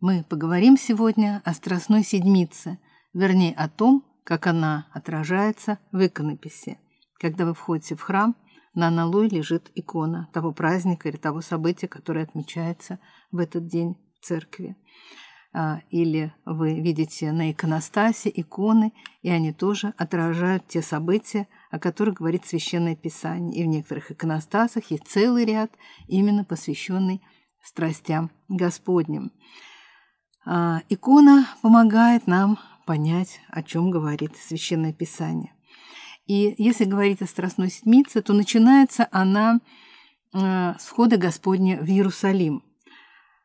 Мы поговорим сегодня о Страстной Седмице, вернее о том, как она отражается в иконописи. Когда вы входите в храм, на аналой лежит икона того праздника или того события, которое отмечается в этот день в церкви. А, или вы видите на иконостасе иконы, и они тоже отражают те события, о которых говорит Священное Писание. И в некоторых иконостасах есть целый ряд, именно посвященный страстям Господним. А, икона помогает нам понять, о чем говорит Священное Писание. И если говорить о Страстной Седмице, то начинается она а, с хода Господня в Иерусалим.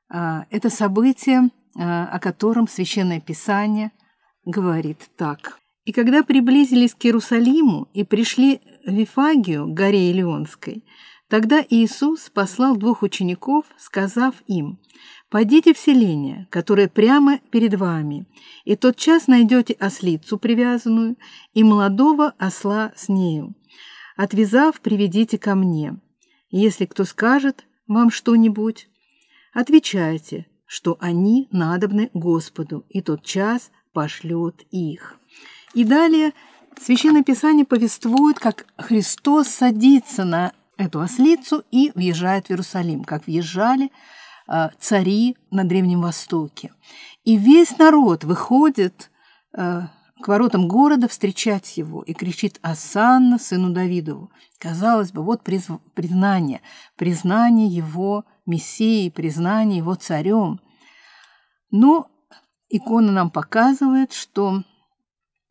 А, это событие, о котором Священное Писание говорит так. «И когда приблизились к Иерусалиму и пришли в Вифагию, горе Илионской, Тогда Иисус послал двух учеников, сказав им, «Пойдите в селение, которое прямо перед вами, и тот час найдете ослицу привязанную и молодого осла с нею. Отвязав, приведите ко мне. Если кто скажет вам что-нибудь, отвечайте, что они надобны Господу, и тот час пошлет их». И далее Священное Писание повествует, как Христос садится на эту ослицу и въезжает в Иерусалим, как въезжали э, цари на Древнем Востоке. И весь народ выходит э, к воротам города встречать его и кричит «Асанна, сыну Давидову». Казалось бы, вот признание, признание его мессией, признание его царем. Но икона нам показывает, что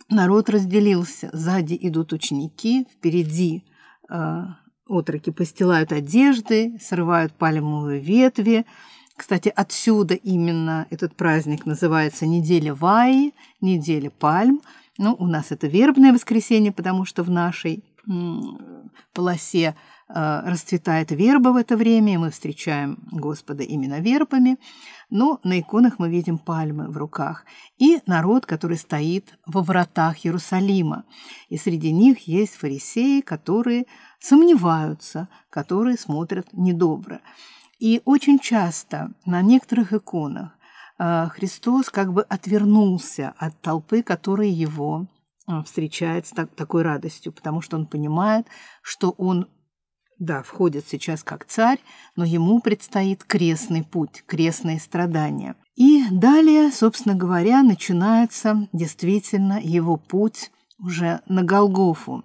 народ разделился. Сзади идут ученики, впереди э, Отроки постилают одежды, срывают пальмовые ветви. Кстати, отсюда именно этот праздник называется «Неделя Ваи», «Неделя пальм». Ну, у нас это вербное воскресенье, потому что в нашей полосе э, расцветает верба в это время, и мы встречаем Господа именно вербами, но на иконах мы видим пальмы в руках и народ, который стоит во вратах Иерусалима. И среди них есть фарисеи, которые сомневаются, которые смотрят недобро. И очень часто на некоторых иконах э, Христос как бы отвернулся от толпы, которая его э, встречает с такой радостью, потому что он понимает, что он, да, входит сейчас как царь, но ему предстоит крестный путь, крестные страдания. И далее, собственно говоря, начинается действительно его путь уже на Голгофу.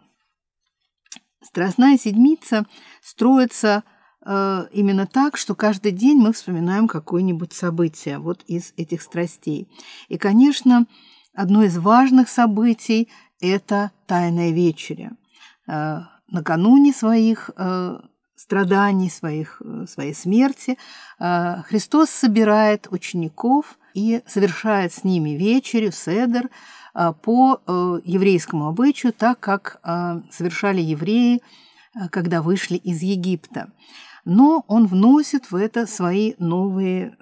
Страстная седмица строится э, именно так, что каждый день мы вспоминаем какое-нибудь событие вот из этих страстей. И, конечно, одно из важных событий – это «Тайная вечеря». Э, накануне своих э, страданий, своих, э, своей смерти, э, Христос собирает учеников и совершает с ними вечерю, седер, Э, по э, еврейскому обычаю, так как э, совершали евреи, когда вышли из Египта. Но он вносит в это свои новые,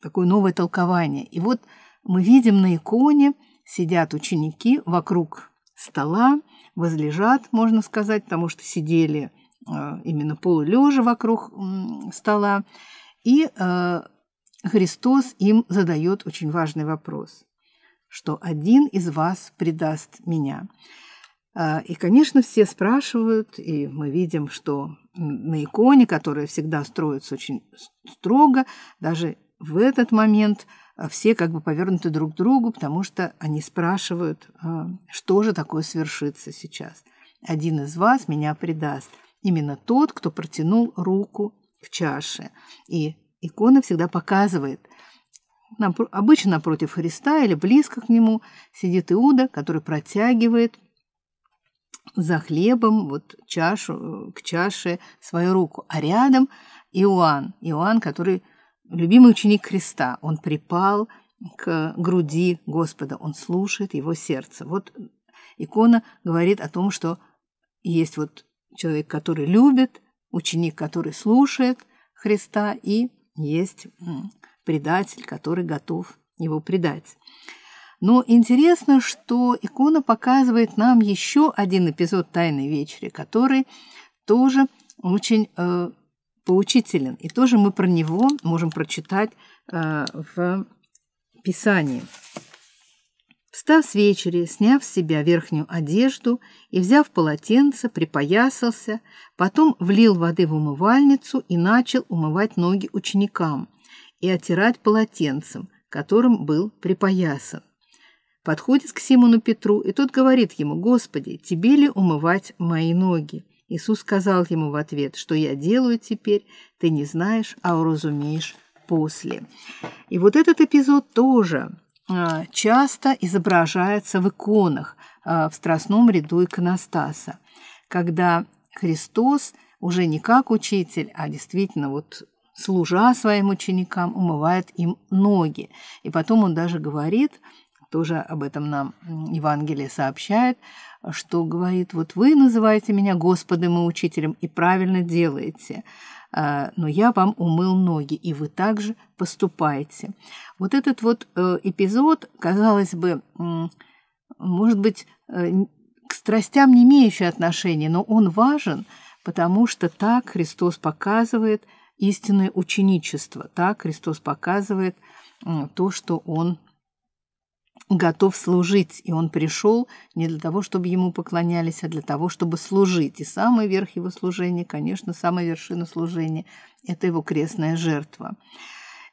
такое новое толкование. И вот мы видим на иконе сидят ученики вокруг стола, возлежат, можно сказать, потому что сидели именно полулежа вокруг стола. И Христос им задает очень важный вопрос что один из вас предаст меня. А, и, конечно, все спрашивают, и мы видим, что на иконе, которая всегда строится очень строго, даже в этот момент а, все как бы повернуты друг к другу, потому что они спрашивают, а, что же такое свершится сейчас. Один из вас меня предаст. Именно тот, кто протянул руку к чаше. И икона всегда показывает, Обычно напротив Христа или близко к нему сидит Иуда, который протягивает за хлебом вот чашу, э, к чаше свою руку. А рядом Иоанн, Иоанн, который любимый ученик Христа. Он припал к груди Господа, он слушает его сердце. Вот икона говорит о том, что есть вот человек, который любит, ученик, который слушает Христа, и есть предатель, который готов его предать. Но интересно, что икона показывает нам еще один эпизод «Тайной вечери», который тоже очень э, поучителен. И тоже мы про него можем прочитать э, в Писании. Встав с вечери, сняв с себя верхнюю одежду и, взяв полотенце, припоясался, потом влил воды в умывальницу и начал умывать ноги ученикам – и оттирать полотенцем, которым был припоясан. Подходит к Симону Петру, и тот говорит ему, «Господи, тебе ли умывать мои ноги?» Иисус сказал ему в ответ, «Что я делаю теперь, ты не знаешь, а уразумеешь после». И вот этот эпизод тоже а, часто изображается в иконах а, в Страстном ряду иконостаса, когда Христос уже не как учитель, а действительно вот служа своим ученикам, умывает им ноги. И потом он даже говорит, тоже об этом нам Евангелие сообщает, что говорит, вот вы называете меня Господом и Учителем, и правильно делаете, э, но я вам умыл ноги, и вы также поступаете. Вот этот вот э, эпизод, казалось бы, может быть, э, к страстям не имеющий отношения, но он важен, потому что так Христос показывает – истинное ученичество. Так Христос показывает то, что Он готов служить, и он пришел не для того, чтобы ему поклонялись, а для того, чтобы служить. И самый верх его служения, конечно, самая вершина служения – это его крестная жертва.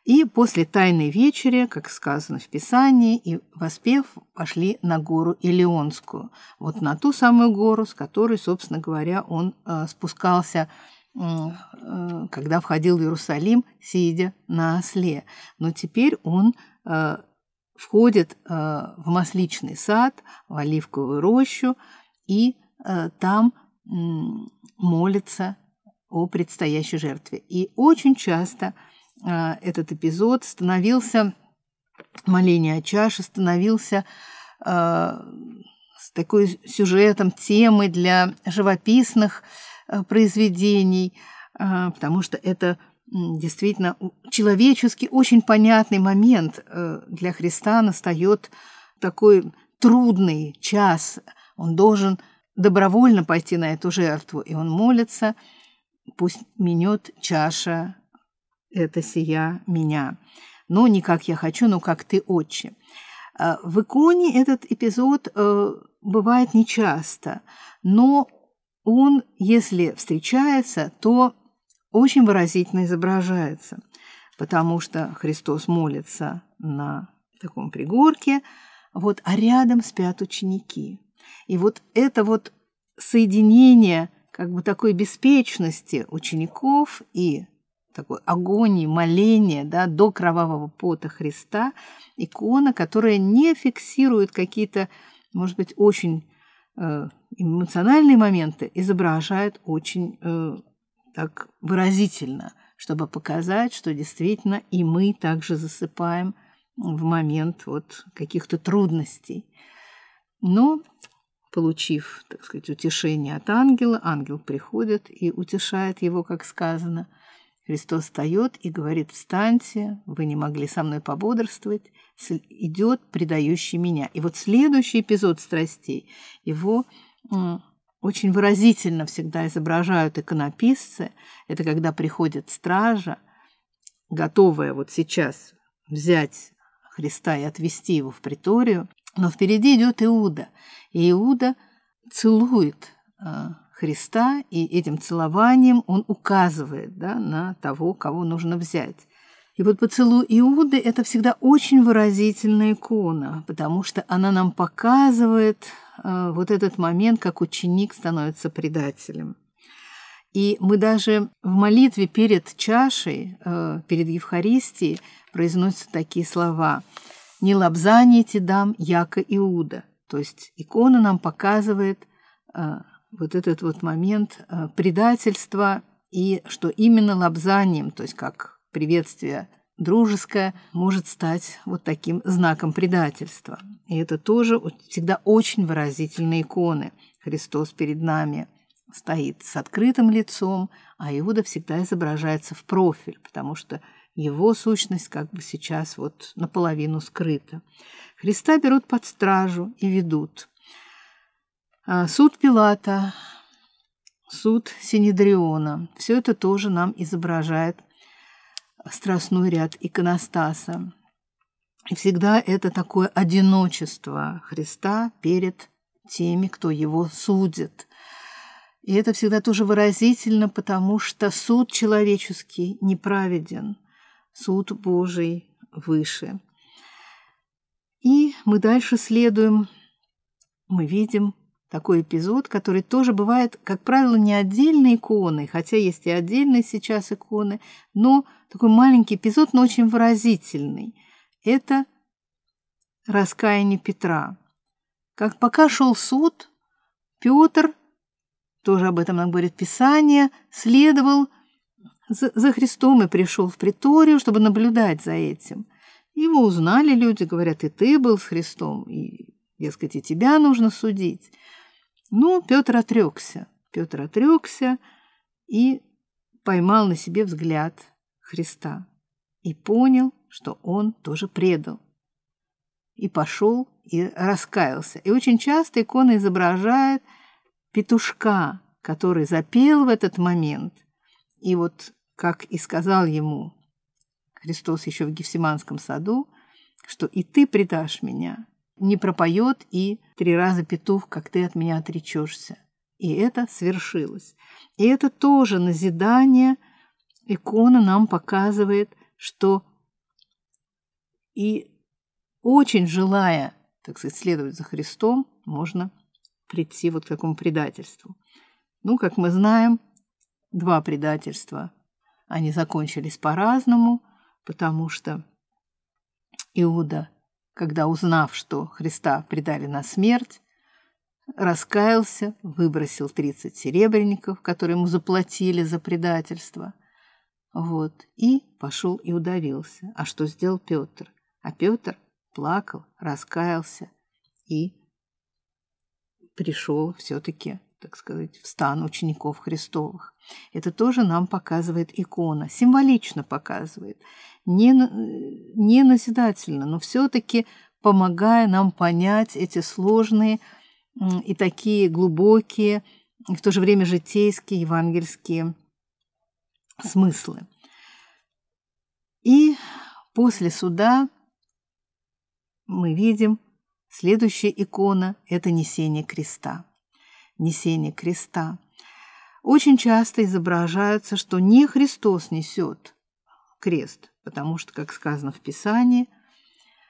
И после Тайной вечери, как сказано в Писании, и воспев, пошли на гору Илионскую, вот на ту самую гору, с которой, собственно говоря, он э, спускался Э, когда входил в Иерусалим, сидя на осле. Но теперь он э, входит э, в масличный сад, в оливковую рощу, и там молится о предстоящей жертве. И очень часто этот эпизод становился, моление о чаше становился с такой сюжетом, темой для живописных Э, произведений, э, потому что это действительно человеческий очень понятный момент э, для Христа настает такой трудный час. Он должен добровольно пойти на эту жертву, и он молится, пусть менет чаша это сия меня. Но ну, не как я хочу, но как ты, отче. В иконе этот эпизод бывает нечасто, но он, если встречается, то очень выразительно изображается, потому что Христос молится на таком пригорке, вот, а рядом спят ученики. И вот это вот соединение как бы такой беспечности учеников и такой агонии, моления да, до кровавого пота Христа, икона, которая не фиксирует какие-то, может быть, очень Э, эмоциональные моменты изображает очень э, так выразительно, чтобы показать, что действительно и мы также засыпаем в момент вот каких-то трудностей. Но, получив, так сказать, утешение от ангела, ангел приходит и утешает его, как сказано – Христос встает и говорит, встаньте, вы не могли со мной пободрствовать, идет предающий меня. И вот следующий эпизод страстей, его очень выразительно всегда изображают иконописцы. Это когда приходит стража, готовая вот сейчас взять Христа и отвести его в приторию. Но впереди идет Иуда. И Иуда целует а, Христа, и этим целованием он указывает да, на того, кого нужно взять. И вот поцелуй Иуды – это всегда очень выразительная икона, потому что она нам показывает э, вот этот момент, как ученик становится предателем. И мы даже в молитве перед чашей, э, перед Евхаристией произносятся такие слова «Не лапзаните дам яко Иуда». То есть икона нам показывает э, вот этот вот момент э, предательства и что именно лобзанием, то есть как приветствие дружеское, может стать вот таким знаком предательства. И это тоже всегда очень выразительные иконы. Христос перед нами стоит с открытым лицом, а Иуда всегда изображается в профиль, потому что его сущность как бы сейчас вот наполовину скрыта. Христа берут под стражу и ведут. А, суд Пилата, суд Синедриона. Все это тоже нам изображает страстной ряд иконостаса. И всегда это такое одиночество Христа перед теми, кто его судит. И это всегда тоже выразительно, потому что суд человеческий неправеден, суд Божий выше. И мы дальше следуем, мы видим такой эпизод, который тоже бывает, как правило, не отдельной иконой, хотя есть и отдельные сейчас иконы, но такой маленький эпизод, но очень выразительный. Это раскаяние Петра. Как пока шел суд, Петр, тоже об этом нам говорит Писание, следовал за, за Христом и пришел в приторию, чтобы наблюдать за этим. Его узнали люди, говорят, и ты был с Христом, и, дескать, и тебя нужно судить. Но ну, Петр отрекся. Петр отрекся и поймал на себе взгляд Христа и понял, что он тоже предал. И пошел и раскаялся. И очень часто икона изображает петушка, который запел в этот момент. И вот, как и сказал ему Христос еще в Гефсиманском саду, что и ты предашь меня – не пропоет и три раза петух, как ты от меня отречешься. И это свершилось. И это тоже назидание. Икона нам показывает, что и очень желая, так сказать, следовать за Христом, можно прийти вот к такому предательству. Ну, как мы знаем, два предательства, они закончились по-разному, потому что Иуда – когда, узнав, что Христа предали на смерть, раскаялся, выбросил 30 серебряников, которые ему заплатили за предательство. Вот, и пошел и удавился. А что сделал Петр? А Петр плакал, раскаялся и пришел все-таки так сказать, в стан учеников Христовых. Это тоже нам показывает икона, символично показывает, не, не назидательно, но все-таки помогая нам понять эти сложные и такие глубокие, и в то же время житейские евангельские смыслы. И после суда мы видим, следующая икона – это несение креста несения креста, очень часто изображается, что не Христос несет крест, потому что, как сказано в Писании,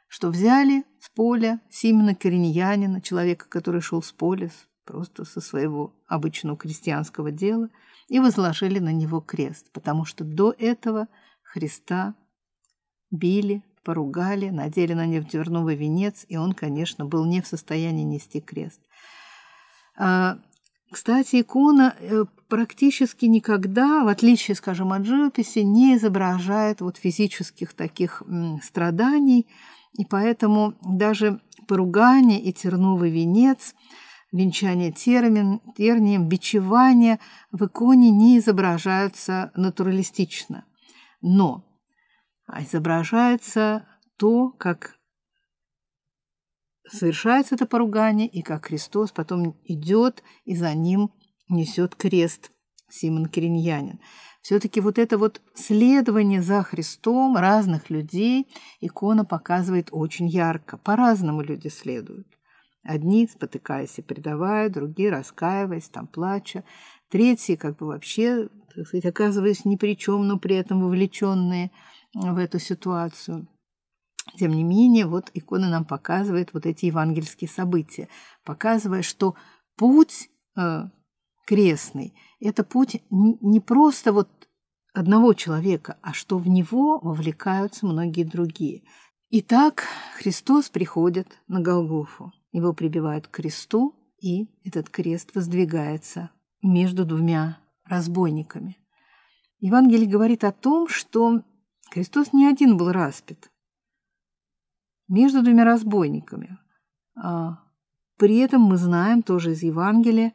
что взяли с поля Симона Кореньянина, человека, который шел с поля, просто со своего обычного крестьянского дела, и возложили на него крест, потому что до этого Христа били, поругали, надели на него дерновый венец, и он, конечно, был не в состоянии нести крест. А, кстати, икона э, практически никогда, в отличие, скажем, от живописи, не изображает вот физических таких страданий, и поэтому даже поругание и терновый венец, венчание термин, тернием, бичевание в иконе не изображаются натуралистично. Но а изображается то, как совершается это поругание, и как Христос потом идет и за ним несет крест Симон Кириньянин. Все-таки вот это вот следование за Христом разных людей икона показывает очень ярко. По-разному люди следуют. Одни, спотыкаясь и предавая, другие, раскаиваясь, там, плача. Третьи, как бы вообще, так сказать, оказываясь ни при чем, но при этом вовлеченные в эту ситуацию. Тем не менее, вот икона нам показывает вот эти евангельские события, показывая, что путь э, крестный – это путь не просто вот одного человека, а что в него вовлекаются многие другие. Итак, Христос приходит на Голгофу. Его прибивают к кресту, и этот крест воздвигается между двумя разбойниками. Евангелие говорит о том, что Христос не один был распят между двумя разбойниками. А, при этом мы знаем тоже из Евангелия,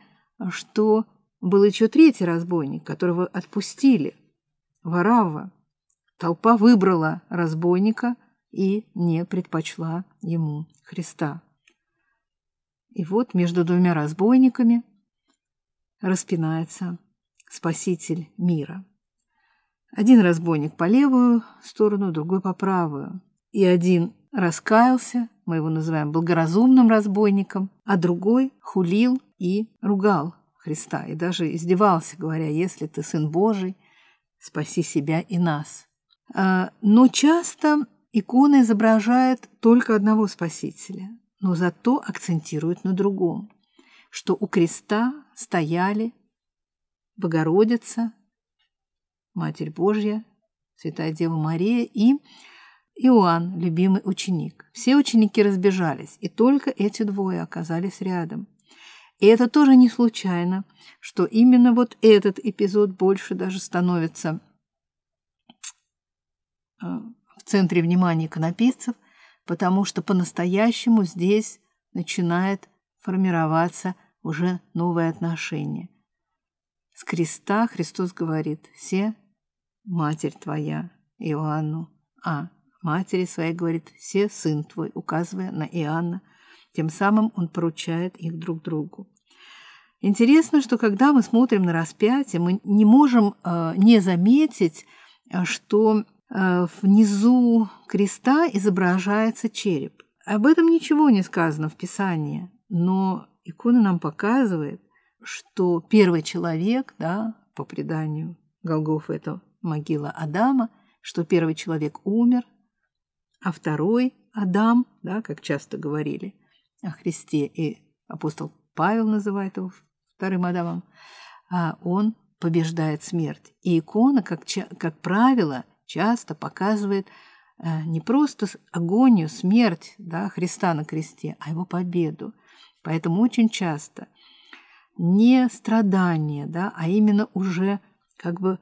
что был еще третий разбойник, которого отпустили, Варава. Толпа выбрала разбойника и не предпочла ему Христа. И вот между двумя разбойниками распинается Спаситель мира. Один разбойник по левую сторону, другой по правую. И один раскаялся, мы его называем благоразумным разбойником, а другой хулил и ругал Христа и даже издевался, говоря, если ты сын Божий, спаси себя и нас. А, но часто икона изображает только одного спасителя, но зато акцентирует на другом, что у креста стояли Богородица, Матерь Божья, Святая Дева Мария и Иоанн, любимый ученик. Все ученики разбежались, и только эти двое оказались рядом. И это тоже не случайно, что именно вот этот эпизод больше даже становится э, в центре внимания иконописцев, потому что по-настоящему здесь начинает формироваться уже новое отношение. С креста Христос говорит «Все, Матерь Твоя, Иоанну А» матери своей говорит «Се сын твой», указывая на Иоанна. Тем самым он поручает их друг другу. Интересно, что когда мы смотрим на распятие, мы не можем э, не заметить, э, что э, внизу креста изображается череп. Об этом ничего не сказано в Писании, но икона нам показывает, что первый человек, да, по преданию Голгофа – это могила Адама, что первый человек умер, а второй – Адам, да, как часто говорили о Христе, и апостол Павел называет его вторым Адамом, а он побеждает смерть. И икона, как, как правило, часто показывает э, не просто агонию, смерть да, Христа на кресте, а его победу. Поэтому очень часто не страдание, да, а именно уже как бы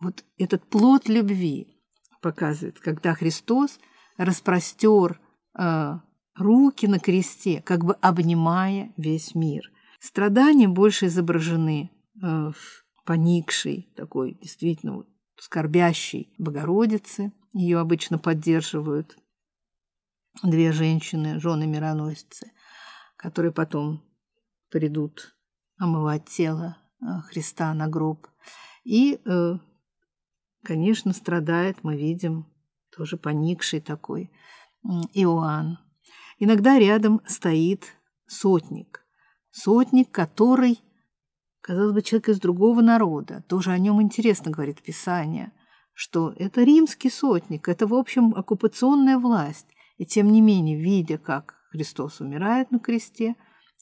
вот этот плод любви показывает, когда Христос распростер э, руки на кресте, как бы обнимая весь мир. Страдания больше изображены э, в поникшей, такой действительно вот, скорбящей Богородице. Ее обычно поддерживают две женщины, жены-мироносицы, которые потом придут омывать тело э, Христа на гроб. И, э, конечно, страдает, мы видим, тоже поникший такой, Иоанн. Иногда рядом стоит сотник, сотник, который, казалось бы, человек из другого народа, тоже о нем интересно говорит Писание, что это римский сотник, это, в общем, оккупационная власть. И тем не менее, видя, как Христос умирает на кресте,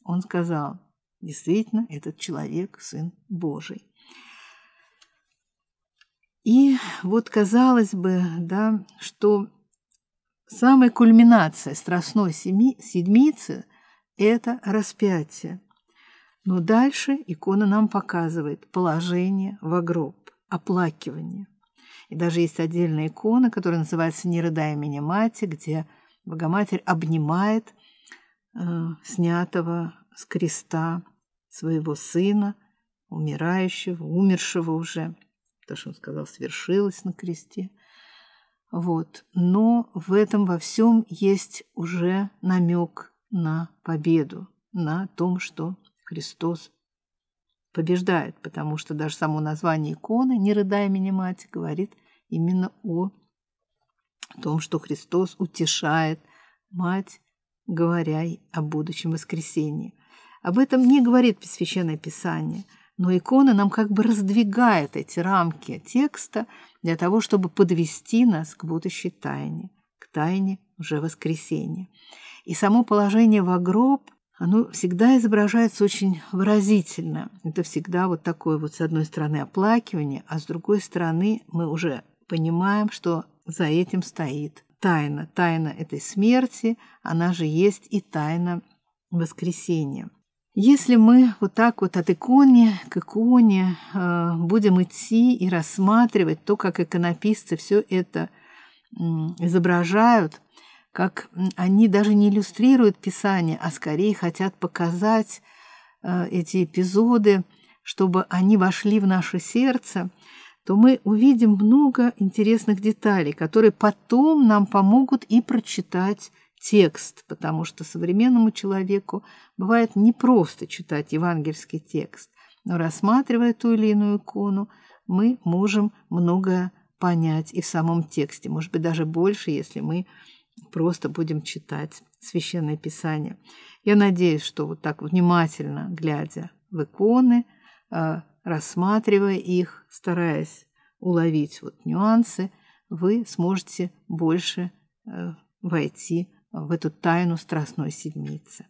он сказал, действительно, этот человек – Сын Божий. И вот казалось бы, да, что самая кульминация, страстной семи, седмицы – это распятие. Но дальше икона нам показывает положение в гроб, оплакивание. И даже есть отдельная икона, которая называется «Не рыдай меня, мать», где Богоматерь обнимает э, снятого с креста своего сына, умирающего, умершего уже – то, что он сказал, свершилось на кресте. Вот. Но в этом во всем есть уже намек на победу, на том, что Христос побеждает, потому что даже само название иконы «Не рыдай меня, мать» говорит именно о том, что Христос утешает мать, говоря о будущем воскресении. Об этом не говорит Священное Писание – но икона нам как бы раздвигает эти рамки текста для того, чтобы подвести нас к будущей тайне, к тайне уже воскресения. И само положение в гроб, оно всегда изображается очень выразительно. Это всегда вот такое вот, с одной стороны, оплакивание, а с другой стороны мы уже понимаем, что за этим стоит тайна. Тайна этой смерти, она же есть и тайна воскресения. Если мы вот так вот от иконы к иконе э, будем идти и рассматривать то, как иконописцы все это изображают, как они даже не иллюстрируют Писание, а скорее хотят показать э, эти эпизоды, чтобы они вошли в наше сердце, то мы увидим много интересных деталей, которые потом нам помогут и прочитать текст, потому что современному человеку бывает не просто читать евангельский текст, но рассматривая ту или иную икону, мы можем многое понять и в самом тексте, может быть, даже больше, если мы просто будем читать Священное Писание. Я надеюсь, что вот так внимательно глядя в иконы, э, рассматривая их, стараясь уловить вот нюансы, вы сможете больше э, войти в эту тайну Страстной Седмицы.